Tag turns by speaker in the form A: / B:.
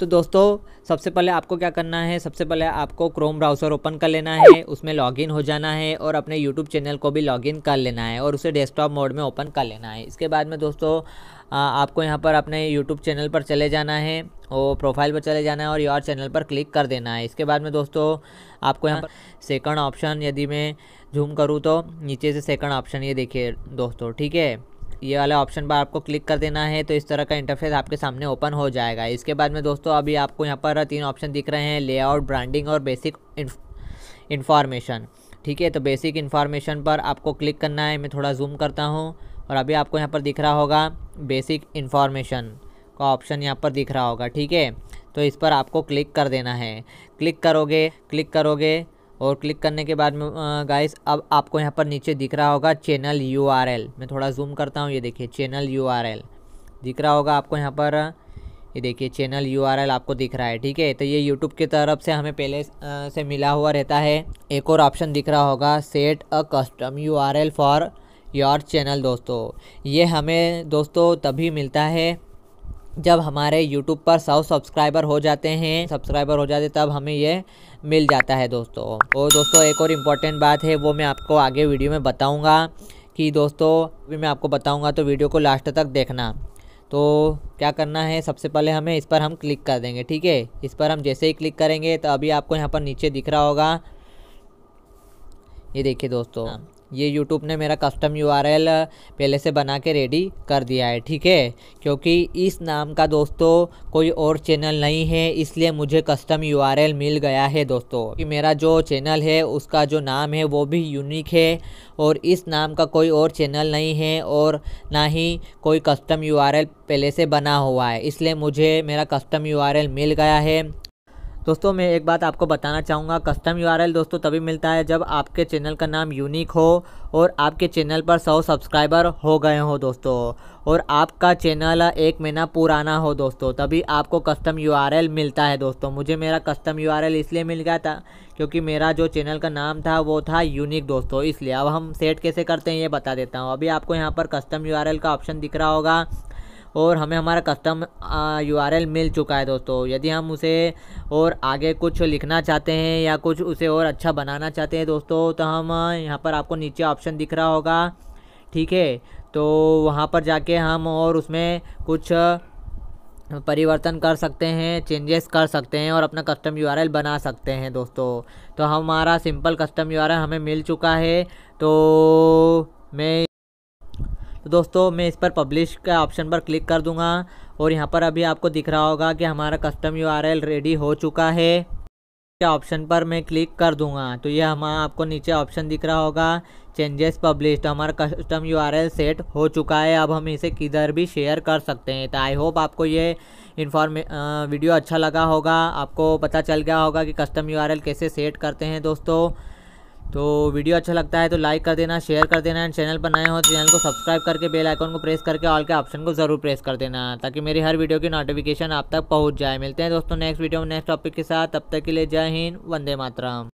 A: तो दोस्तों सबसे पहले आपको क्या करना है सबसे पहले आपको क्रोम ब्राउज़र ओपन कर लेना है उसमें लॉगिन हो जाना है और अपने यूट्यूब चैनल को भी लॉगिन कर लेना है और उसे डेस्कटॉप मोड में ओपन कर लेना है इसके बाद में दोस्तों आपको यहाँ पर अपने यूट्यूब चैनल पर चले जाना है और प्रोफाइल पर चले जाना है और योर चैनल पर क्लिक कर देना है इसके बाद में दोस्तों आपको यहाँ पर सेकंड ऑप्शन यदि मैं जूम करूँ तो नीचे से सेकंड ऑप्शन ये देखिए दोस्तों ठीक है ये वाला ऑप्शन पर आपको क्लिक कर देना है तो इस तरह का इंटरफेस आपके सामने ओपन हो जाएगा इसके बाद में दोस्तों अभी आपको यहाँ पर तीन ऑप्शन दिख रहे हैं लेआउट ब्रांडिंग और बेसिक इन्फॉर्मेशन ठीक है तो बेसिक इन्फॉर्मेशन पर आपको क्लिक करना है मैं थोड़ा जूम करता हूँ और अभी आपको यहाँ पर दिख रहा होगा बेसिक इन्फॉर्मेशन का ऑप्शन यहाँ पर दिख रहा होगा ठीक है तो इस पर आपको क्लिक कर देना है क्लिक करोगे क्लिक करोगे और क्लिक करने के बाद में गाइस अब आपको यहाँ पर नीचे दिख रहा होगा चैनल यू मैं थोड़ा जूम करता हूँ ये देखिए चैनल यू दिख रहा होगा आपको यहाँ पर ये देखिए चैनल यू आपको दिख रहा है ठीक है तो ये यूट्यूब की तरफ से हमें पहले से मिला हुआ रहता है एक और ऑप्शन दिख रहा होगा set a custom you for your channel दोस्तों ये हमें दोस्तों तभी मिलता है जब हमारे यूट्यूब पर सौ सब्सक्राइबर हो जाते हैं सब्सक्राइबर हो जाते तब हमें ये मिल जाता है दोस्तों और तो दोस्तों एक और इम्पॉर्टेंट बात है वो मैं आपको आगे वीडियो में बताऊँगा कि दोस्तों भी मैं आपको बताऊँगा तो वीडियो को लास्ट तक देखना तो क्या करना है सबसे पहले हमें इस पर हम क्लिक कर देंगे ठीक है इस पर हम जैसे ही क्लिक करेंगे तो अभी आपको यहाँ पर नीचे दिख रहा होगा ये देखिए दोस्तों ये यूट्यूब ने मेरा कस्टम यू पहले से बना के रेडी कर दिया है ठीक है क्योंकि इस नाम का दोस्तों कोई और चैनल नहीं है इसलिए मुझे कस्टम यू मिल गया है दोस्तों कि मेरा जो चैनल है उसका जो नाम है वो भी यूनिक है और इस नाम का कोई और चैनल नहीं है और ना ही कोई कस्टम यू पहले से बना हुआ है इसलिए मुझे मेरा कस्टम यू मिल गया है दोस्तों मैं एक बात आपको बताना चाहूँगा कस्टम यूआरएल दोस्तों तभी मिलता है जब आपके चैनल का नाम यूनिक हो और आपके चैनल पर सौ सब्सक्राइबर हो गए हो दोस्तों और आपका चैनल एक महीना पुराना हो दोस्तों तभी आपको कस्टम यूआरएल मिलता है दोस्तों मुझे मेरा कस्टम यूआरएल इसलिए मिल गया था क्योंकि मेरा जो चैनल का नाम था वो था यूनिक दोस्तों इसलिए अब हम सेट कैसे करते हैं ये बता देता हूँ अभी आपको यहाँ पर कस्टम यू का ऑप्शन दिख रहा होगा और हमें हमारा कस्टम यू मिल चुका है दोस्तों यदि हम उसे और आगे कुछ लिखना चाहते हैं या कुछ उसे और अच्छा बनाना चाहते हैं दोस्तों तो हम यहाँ पर आपको नीचे ऑप्शन दिख रहा होगा ठीक है तो वहाँ पर जाके हम और उसमें कुछ परिवर्तन कर सकते हैं चेंजेस कर सकते हैं और अपना कस्टम यू बना सकते हैं दोस्तों तो हमारा सिंपल कस्टम यू हमें मिल चुका है तो मैं तो दोस्तों मैं इस पर पब्लिश का ऑप्शन पर क्लिक कर दूंगा और यहाँ पर अभी आपको दिख रहा होगा कि हमारा कस्टम यू रेडी हो चुका है के ऑप्शन पर मैं क्लिक कर दूंगा तो ये हमारा आपको नीचे ऑप्शन दिख रहा होगा चेंजेस पब्लिश तो हमारा कस्टम यू सेट हो चुका है अब हम इसे किधर भी शेयर कर सकते हैं तो आई होप आपको ये इन्फॉर्मे वीडियो अच्छा लगा होगा आपको पता चल गया होगा कि कस्टम यू कैसे सेट करते हैं दोस्तों तो वीडियो अच्छा लगता है तो लाइक कर देना शेयर कर देना एंड चैनल पर नए हो तो चैनल को सब्सक्राइब करके बेल आइकन को प्रेस करके ऑल के ऑप्शन को ज़रूर प्रेस कर देना ताकि मेरी हर वीडियो की नोटिफिकेशन आप तक पहुंच जाए मिलते हैं दोस्तों नेक्स्ट वीडियो में नेक्स्ट टॉपिक के साथ तब तक के लिए जय हिंद वंदे मातरम